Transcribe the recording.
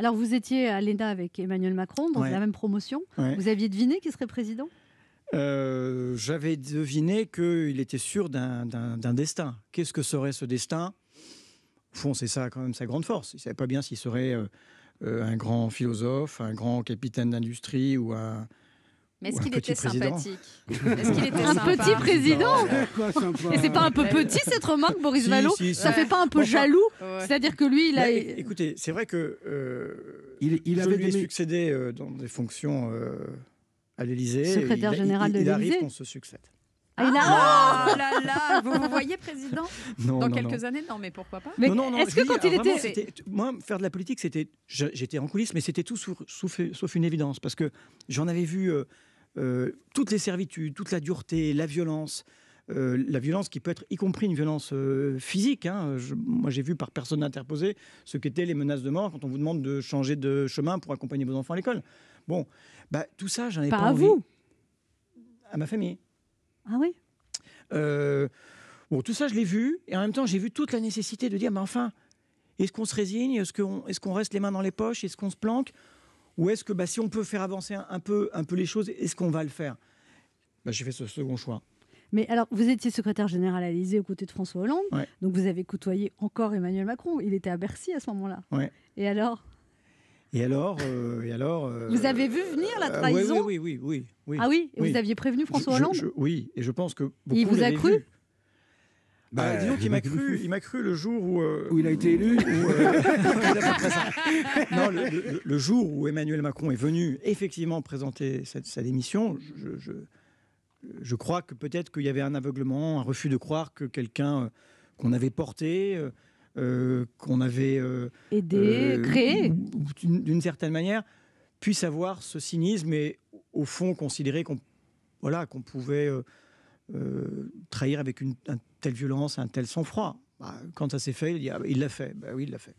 Alors, vous étiez à l'ENA avec Emmanuel Macron, dans la même promotion. Vous aviez deviné qu'il serait président euh, J'avais deviné qu'il était sûr d'un destin. Qu'est-ce que serait ce destin Au fond, c'est ça quand même sa grande force. Il ne savait pas bien s'il serait euh, euh, un grand philosophe, un grand capitaine d'industrie ou un, mais est-ce qu'il était sympathique Est-ce qu'il était un petit président Et c'est pas un peu petit cette remarque, Boris Vallot Ça fait pas un peu jaloux C'est-à-dire que lui, il a. écoutez, c'est vrai que euh, il, avait lui succédé euh, dans des fonctions euh, à l'Élysée. Secrétaire général de l'Élysée. Il arrive qu'on se succède. Ah, ah, ah, là là, vous vous voyez président dans quelques années Non, mais pourquoi pas Est-ce que quand il ah, était... moi faire de la politique, c'était j'étais en coulisses, mais c'était tout sauf, une évidence parce que j'en avais vu. Euh, toutes les servitudes, toute la dureté, la violence, euh, la violence qui peut être y compris une violence euh, physique. Hein. moi, j'ai vu par personne interposée ce qu'étaient les menaces de mort quand on vous demande de changer de chemin pour accompagner vos enfants à l'école. Bon, bah, tout ça, j'en ai pas, pas à vous À ma famille. Ah oui Bon, tout ça, je l'ai vu. Et en même temps, j'ai vu toute la nécessité de dire, mais enfin, est-ce qu'on se résigne Est-ce qu'on est reste les mains dans les poches Est-ce qu'on se planque ou est-ce que bah, si on peut faire avancer un, peu, un peu les choses, est-ce qu'on va le faire bah, J'ai fait ce second choix. Mais alors, vous étiez secrétaire général à l'Élysée aux côtés de François Hollande, donc vous avez côtoyé encore Emmanuel Macron. Il était à Bercy à ce moment-là. Et alors et alors, euh, et alors euh, Vous avez vu venir la euh, trahison oui, oui, oui, oui, Ah oui, Vous aviez prévenu François Hollande Oui, et je pense que beaucoup Il vous a cru bah, ah, disons qu'il m'a cru, il m'a cru le jour où, euh, où il a été élu. Euh, euh, non, le, jour où Emmanuel Macron est venu effectivement présenter sa démission, je, je, je crois que peut-être qu'il y avait un aveuglement, un refus de croire que quelqu'un qu'on avait porté, qu'on avait aidé, créé, d'une certaine manière, puisse avoir ce cynisme et au fond considérer qu'on voilà qu'on pouvait euh, trahir avec une, telle violence, un tel sang-froid. Bah, quand ça s'est fait, il l'a fait. Bah oui, il l'a fait.